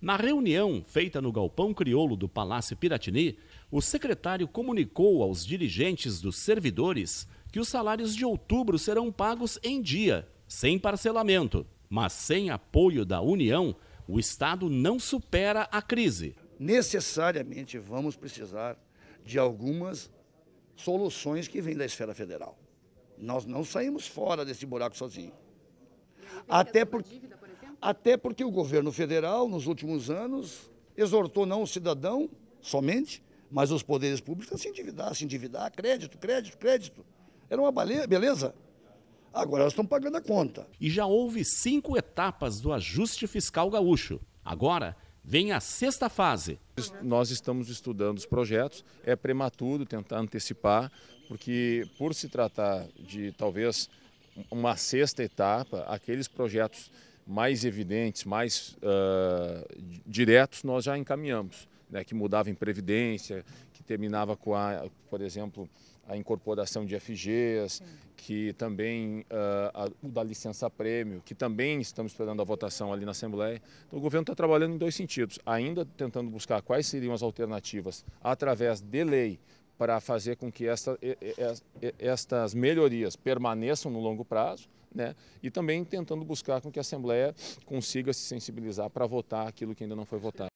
Na reunião feita no galpão crioulo do Palácio Piratini, o secretário comunicou aos dirigentes dos servidores que os salários de outubro serão pagos em dia, sem parcelamento, mas sem apoio da União, o Estado não supera a crise. Necessariamente vamos precisar de algumas soluções que vêm da esfera federal. Nós não saímos fora desse buraco sozinhos. Até porque, até porque o governo federal, nos últimos anos, exortou não o cidadão somente, mas os poderes públicos a se endividar, se endividar, crédito, crédito, crédito. Era uma beleza. Agora elas estão pagando a conta. E já houve cinco etapas do ajuste fiscal gaúcho. Agora vem a sexta fase. Nós estamos estudando os projetos, é prematuro tentar antecipar, porque por se tratar de talvez uma sexta etapa, aqueles projetos mais evidentes, mais uh, diretos, nós já encaminhamos, né, que mudava em previdência, que terminava com, a, por exemplo, a incorporação de FGs, Sim. que também uh, a, o da licença prêmio, que também estamos esperando a votação ali na Assembleia. Então, o governo está trabalhando em dois sentidos, ainda tentando buscar quais seriam as alternativas através de lei para fazer com que esta, estas melhorias permaneçam no longo prazo né? e também tentando buscar com que a Assembleia consiga se sensibilizar para votar aquilo que ainda não foi votado.